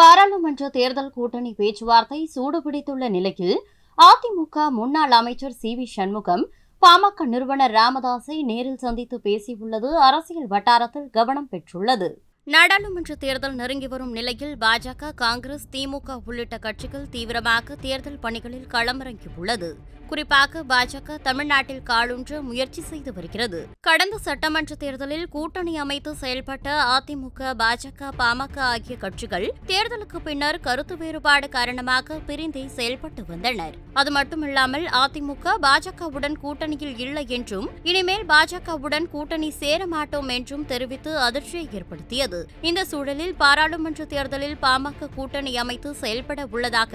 பாராளுமன்ற தேர்தல் கூட்டணி பேச்சுவார்த்தை சூடுபிடித்துள்ள நிலையில் அதிமுக முன்னாள் அமைச்சர் சி வி சண்முகம் பாமக நிறுவனர் ராமதாஸை நேரில் சந்தித்து பேசியுள்ளது அரசியல் வட்டாரத்தில் கவனம் பெற்றுள்ளது நாடாளுமன்ற தேர்தல் நெருங்கி வரும் நிலையில் பாஜக காங்கிரஸ் திமுக உள்ளிட்ட கட்சிகள் தீவிரமாக தேர்தல் பணிகளில் களமிறங்கியுள்ளது குறிப்பாக பாஜக தமிழ்நாட்டில் காலூன்று முயற்சி செய்து வருகிறது கடந்த சட்டமன்ற தேர்தலில் கூட்டணி அமைத்து செயல்பட்ட அதிமுக பாஜக பாமக ஆகிய கட்சிகள் தேர்தலுக்கு பின்னர் கருத்து வேறுபாடு காரணமாக பிரிந்தே செயல்பட்டு வந்தனர் அது மட்டுமில்லாமல் அதிமுக பாஜகவுடன் கூட்டணியில் இல்லை என்றும் இனிமேல் பாஜகவுடன் கூட்டணி சேர மாட்டோம் என்றும் தெரிவித்து அதிர்ச்சியை ஏற்படுத்தியது இந்த சூழலில் பாராளுமன்ற தேர்தலில் பாமக கூட்டணி அமைத்து செயல்பட உள்ளதாக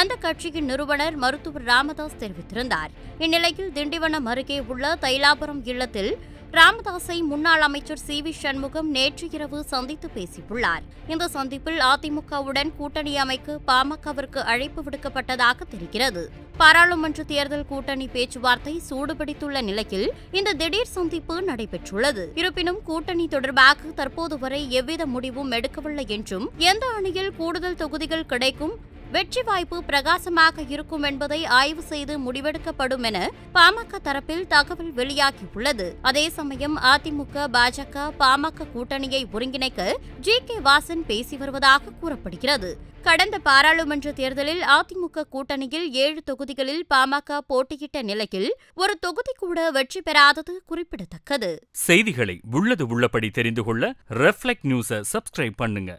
அந்த கட்சியின் நிறுவனர் மருத்துவர் ராமதாஸ் தெரிவித்தார் தெரிவித்திருந்தார் இந்நிலையில் திண்டிவனம் அருகே உள்ள தைலாபுரம் இல்லத்தில் ராமதாஸை முன்னாள் அமைச்சர் சி வி சண்முகம் நேற்று இரவு சந்தித்து பேசியுள்ளார் இந்த சந்திப்பில் அதிமுகவுடன் கூட்டணி அமைக்க பாமகவிற்கு அழைப்பு விடுக்கப்பட்டதாக தெரிகிறது பாராளுமன்ற தேர்தல் கூட்டணி பேச்சுவார்த்தை சூடுபிடித்துள்ள நிலையில் இந்த திடீர் சந்திப்பு நடைபெற்றுள்ளது இருப்பினும் கூட்டணி தொடர்பாக தற்போது வரை எவ்வித முடிவும் எடுக்கவில்லை என்றும் எந்த அணியில் கூடுதல் தொகுதிகள் கிடைக்கும் வெற்றி வாய்ப்பு பிரகாசமாக இருக்கும் என்பதை ஆய்வு செய்து முடிவெடுக்கப்படும் என பாமக தரப்பில் தகவல் வெளியாகியுள்ளது அதே சமயம் அதிமுக பாஜக பாமக கூட்டணியை ஒருங்கிணைக்க ஜி கே வாசன் பேசி வருவதாக கூறப்படுகிறது கடந்த பாராளுமன்ற தேர்தலில் அதிமுக கூட்டணியில் ஏழு தொகுதிகளில் பாமக போட்டியிட்ட நிலையில் ஒரு தொகுதி கூட வெற்றி பெறாதது குறிப்பிடத்தக்கது செய்திகளை உள்ளது உள்ளபடி தெரிந்து கொள்ள ரெஃப்ளெக்ட் நியூஸை சப்ஸ்கிரைப் பண்ணுங்க